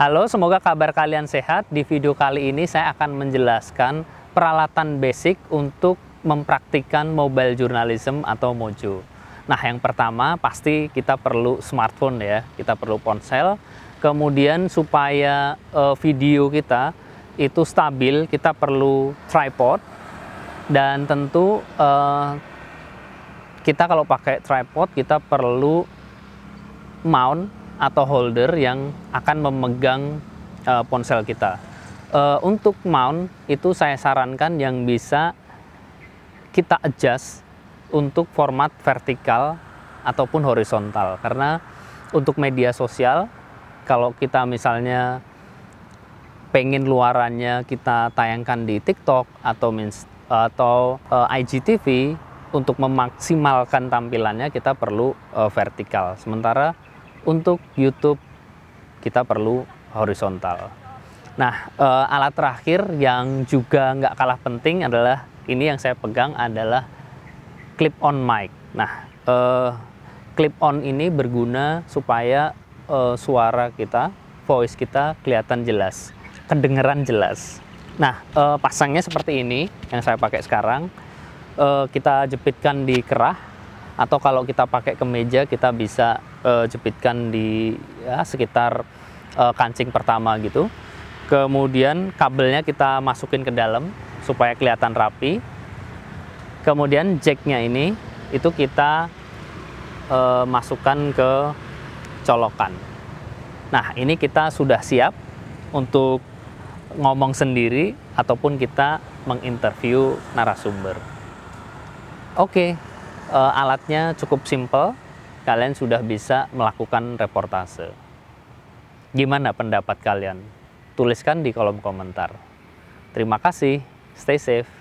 Halo, semoga kabar kalian sehat. Di video kali ini saya akan menjelaskan peralatan basic untuk mempraktikkan mobile journalism atau mojo. Nah, yang pertama pasti kita perlu smartphone ya, kita perlu ponsel. Kemudian supaya uh, video kita itu stabil, kita perlu tripod dan tentu uh, kita kalau pakai tripod kita perlu mount atau holder yang akan memegang uh, ponsel kita. Uh, untuk mount itu saya sarankan yang bisa kita adjust untuk format vertikal ataupun horizontal karena untuk media sosial kalau kita misalnya pengen luarannya kita tayangkan di TikTok atau atau uh, eh, IGTV untuk memaksimalkan tampilannya kita perlu uh, vertikal. Sementara untuk YouTube kita perlu horizontal. Nah, eh, alat terakhir yang juga nggak kalah penting adalah ini yang saya pegang adalah clip on mic. Nah, eh, clip on ini berguna supaya eh, suara kita, voice kita kelihatan jelas, kedengeran jelas. Nah, pasangnya seperti ini yang saya pakai sekarang. kita jepitkan di kerah atau kalau kita pakai kemeja kita bisa uh, jepitkan di ya, sekitar uh, kancing pertama gitu. Kemudian kabelnya kita masukin ke dalam supaya kelihatan rapi. Kemudian jacknya ini itu kita uh, masukkan ke colokan. Nah ini kita sudah siap untuk ngomong sendiri ataupun kita menginterview narasumber. Oke, okay uh, alatnya cukup simple, kalian sudah bisa melakukan reportase. Gimana pendapat kalian? Tuliskan di kolom komentar. Terima kasih, stay safe.